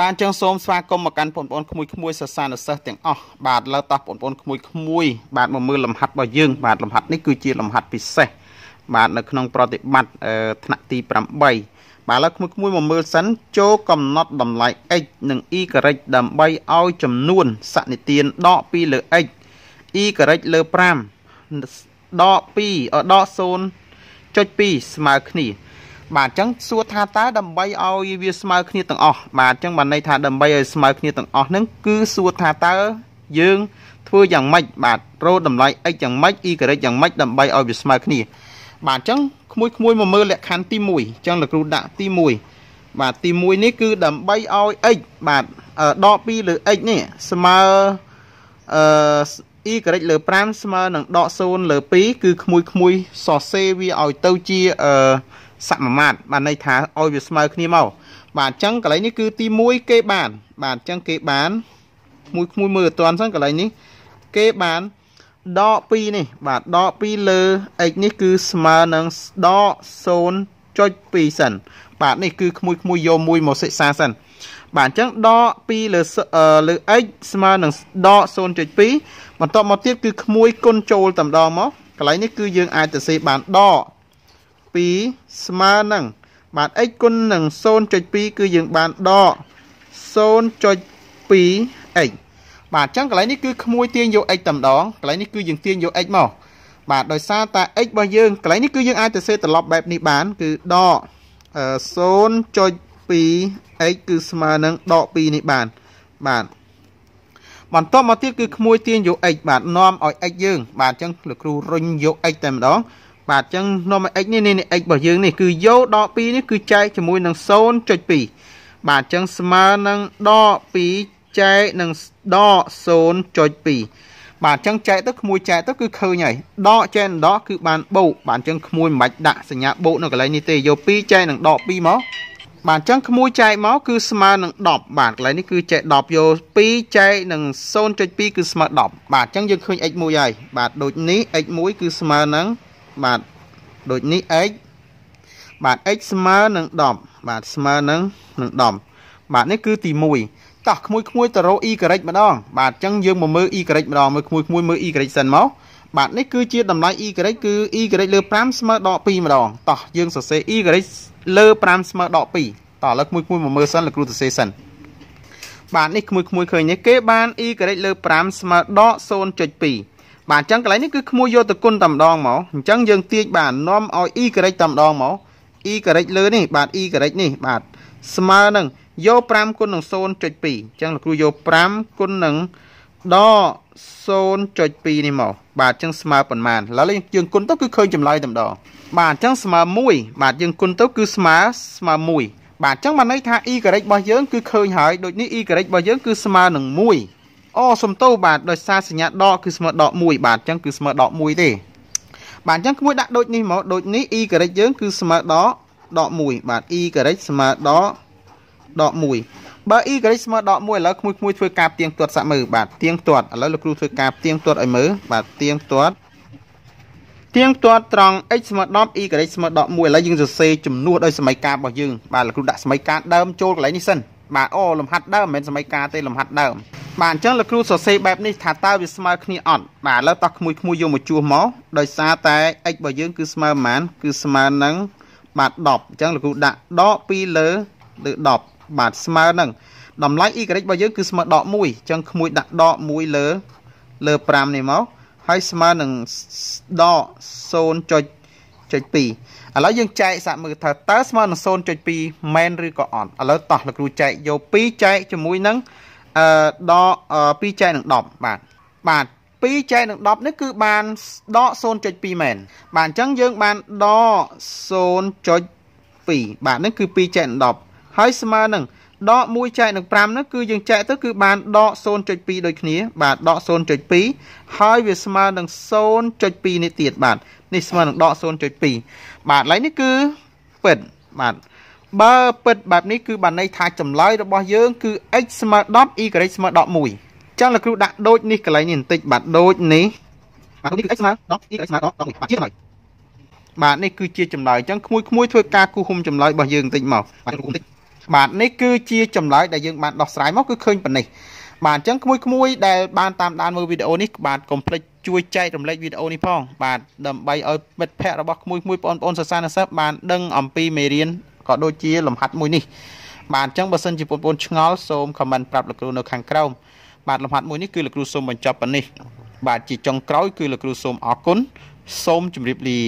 បានចឹងសូមស្វាគមន៍មកកាន់បងប្អូនក្មួយក្មួយសិស្សានុសិស្សទាំងអស់បាទលើតោះបងប្អូនក្មួយក្មួយបាទមកមើលលំហាត់របស់យើងបាទលំហាត់នេះគឺជាលំហាត់ពិសេសបាទនៅក្នុងប្រតិបត្តិថ្នាក់ទី8បាទឥឡូវក្មួយក្មួយមកមើលសិនចូលកំណត់តម្លៃ x និង y ការ៉េចដើម្បីឲ្យចំនួនសនិទានដក2លើ x y ការ៉េចលើ5ដក2ដក0.2ស្មើគ្នាបាទអញ្ចឹងសួរថាតើដើម្បីឲ្យវាស្មើគ្នាទាំងអស់បាទអញ្ចឹងបានន័យថាដើម្បីឲ្យស្មើគ្នាទាំងអស់ហ្នឹងគឺសួរថាតើយើង ធ្វើយ៉ាងម៉េចបាទរោតម្លៃ x យ៉ាងម៉េច y ការ៉េយ៉ាងម៉េចដើម្បីឲ្យវាស្មើគ្នាបាទអញ្ចឹងក្មួយក្មួយមកមើលលក្ខខណ្ឌទី1អញ្ចឹងលោកគ្រូដាក់ទី1បាទទី1នេះគឺដើម្បីឲ្យ x បាទដក2លើ x នេះស្មើអឺ y ការ៉េលើ5ស្មើនឹងដក0លើ2គឺក្មួយក្មួយសរសេរវាឲ្យទៅជាអឺសមមាត្របានន័យថាឲ្យវាស្មើគ្នាមកបាទអញ្ចឹងកន្លែងនេះគឺទី1គេបានបាទអញ្ចឹងគេបានមួយមួយមើលអត់ទាន់សិនកន្លែងនេះគេបានដក2នេះបាទដក2លើ x នេះគឺស្មើនឹងដក0.2សិនបាទនេះគឺក្មួយក្មួយយកមួយមកសិក្សាសិនបាទអញ្ចឹងដក2លើលើ x ស្មើនឹងដក0.2បន្ទាប់មកទៀតគឺក្មួយគុណចូលតែម្ដងមកកន្លែងនេះគឺយើងអាចទៅសេបានដក2ស្មើនឹងបាទ x គុណនឹង0.2គឺយើងបានដក 0.2x បាទអញ្ចឹងកន្លែងនេះគឺក្មួយទាញយក x តែម្ដងកន្លែងនេះគឺយើងទាញយក x មកបាទដោយសារតា x របស់យើងកន្លែងនេះគឺយើងអាចទៅសេត្រឡប់បែបនេះបានគឺដក 0.2x គឺស្មើនឹងដក2នេះបានបាទបន្ទាប់មកទៀតគឺក្មួយទាញយក x បាទនាំឲ្យ x យើងបាទអញ្ចឹងលោកគ្រូរុញយក x តែម្ដងបាទអញ្ចឹងនំ x នេះនេះ x របស់យើងនេះគឺយកដក2នេះគឺចែកជាមួយនឹង0.2បាទអញ្ចឹងស្មើនឹងដក2ចែកនឹងដក0.2បាទអញ្ចឹងចែកទៅក្មួយចែកទៅគឺឃើញហើយដកចែកនឹងដកគឺបានបូកបាទអញ្ចឹងក្មួយមិនបាច់ដាក់សញ្ញាបូកនៅកន្លែងនេះទេយក2ចែកនឹងដក2មក បាទអញ្ចឹងក្មួយចែកមកគឺស្មើនឹង10បាទកន្លែងនេះគឺចែក10យក2ចែកនឹង0.2គឺស្មើ10បាទអញ្ចឹងយើងឃើញ x មួយហើយបាទដូចនេះ x មួយគឺស្មើនឹង0.2បាទដូចនេះ x បាទ x ស្មើនឹង10បាទស្មើនឹងនឹង10បាទនេះគឺទី1តោះក្មួយក្មួយទៅរក y កម្ដងបាទអញ្ចឹងយើងមកមើល y កម្ដងមើលក្មួយក្មួយមើល y កម្សិនមកបាទនេះគឺជាតម្លៃ y កម្រិចគឺ y កម្រិចលើ5ស្មើដក2ម្ដងតោះយើងសរសេរ y កម្រិចលើ5ស្មើដក2តោះឥឡូវក្មួយក្មួយមកមើលសិនលោកគ្រូសរសេរសិនបាទនេះក្មួយក្មួយឃើញនេះគេបាន y កម្រិចលើ5ស្មើដក0.2បាទអញ្ចឹងកន្លែងនេះគឺក្មួយយកទៅគុណតែម្ដងមកអញ្ចឹងយើងទាញបាទនាំឲ្យ e ក្រិចតែម្ដងមក e ក្រិចលើនេះបាទ e ក្រិចនេះបាទស្មើនឹងយក5គុណនឹង0.2អញ្ចឹងលោកគ្រូយក5គុណនឹងដក0.2នេះមកបាទអញ្ចឹងស្មើប៉ុន្មានឥឡូវយើងគុណទៅគឺឃើញចម្លើយតែម្ដងបាទអញ្ចឹងស្មើ1បាទយើងគុណទៅគឺស្មើស្មើ1បាទអញ្ចឹងបានន័យថា e ក្រិចរបស់យើងគឺឃើញហើយដូចនេះ e ក្រិចរបស់យើងគឺស្មើនឹង1អូសុំទោបាទដោយសារសញ្ញាដកគឺស្មើដក1បាទអញ្ចឹងគឺស្មើដក1ទេបាទអញ្ចឹងក្មួយដាក់ដូចនេះមកដូចនេះ e ការ៉េចយើងគឺស្មើដកដក1បាទ e ការ៉េចស្មើដកដក1បើ e ការ៉េចស្មើដក1ឥឡូវក្មួយក្មួយធ្វើការផ្ទៀងផ្ទាត់សាក់មើលបាទផ្ទៀងផ្ទាត់ឥឡូវលោកគ្រូធ្វើការផ្ទៀងផ្ទាត់ឲ្យមើលបាទផ្ទៀងផ្ទាត់ទៀងផ្ទាត់ត្រង់ x ស្មើ10 y ការ៉េស្មើ11ឥឡូវយើងសរសេរចំនួនដោយសមីការរបស់យើងបាទលោកគ្រូដាក់សមីការដើមចូលកន្លែងនេះសិនបាទអូលំហាត់ដើមមិនមែនសមីការទេលំហាត់ដើមបាទអញ្ចឹងលោកគ្រូសរសេរបែបនេះថាតើវាស្មើគ្នាអត់បាទឥឡូវតោះក្មួយក្មួយយកមកជួសមកដោយសារតែ x របស់យើងគឺស្មើប៉ុន្មាន គឺស្មើនឹងបាទ10អញ្ចឹងលោកគ្រូដាក់ដក2លើលើ10បាទស្មើនឹងតម្លៃ y របស់យើងគឺស្មើដក1អញ្ចឹងក្មួយដាក់ដក1លើលើ5នេះមកហើយស្មើនឹងដក0.2ឥឡូវយើងចែកសាក់មើលថាតើស្មើនឹង0.2មែនឬក៏អត់ឥឡូវតោះលោកគ្រូចែកយក2ចែកជាមួយនឹង0.2អឺដក2ចែកនឹង10បាទបាទ2ចែកនឹង10នេះគឺបានដក0.2មែនបាទអញ្ចឹងយើងបានដក0.2បាទនេះគឺ2ចែកនឹង10ហើយស្មើនឹងដក1ចែកនឹង5នោះគឺយើងចែកទៅគឺបានដក0.2ដូចគ្នាបាទដក0.2ហើយវាស្មើនឹង0.2នេះទៀតបាទនេះស្មើនឹងដក0.2បាទឥឡូវនេះគឺពិតបាទបើពិតបែបនេះគឺបានន័យថាចម្លើយរបស់យើង គឺ x ស្មើ10 y ស្មើ11ចាំលោកគ្រូដាក់ដូចនេះកន្លែងនេះបន្តិចបាទដូចនេះបាទនេះគឺ x ស្មើ10 y ស្មើ10នេះបាទជាចម្លើយបាទនេះគឺជាចម្លើយអញ្ចឹងក្មួយក្មួយធ្វើការគូសុំចម្លើយរបស់យើងបន្តិចមកបាទគូបន្តិចបាទនេះគឺជាចម្លើយដែលយើងបានដោះស្រាយមកគឺឃើញប៉ុណ្ណេះបាទអញ្ចឹងក្មួយក្មួយដែលបានតាមដានមើលវីដេអូនេះបាទកុំភ្លេចជួយចែករំលែកវីដេអូនេះផងបាទដើម្បីឲ្យមិត្តភ័ក្តិរបស់ក្មួយក្មួយបងប្អូនសិស្សានុសិស្សបានដឹងអំពីមេរៀនក៏ដូចជាលំហាត់មួយនេះបាទអញ្ចឹងបើសិនជាបងប្អូនឆ្ងល់សូមខមមិនប្រាប់លោកគ្រូនៅខាងក្រោមបាទលំហាត់មួយនេះគឺលោកគ្រូសូមបញ្ចប់ប៉ុណ្ណេះ បាទជាចុងក្រោយ គឺលោកគ្រូសូមអរគុណសូមជម្រាបលា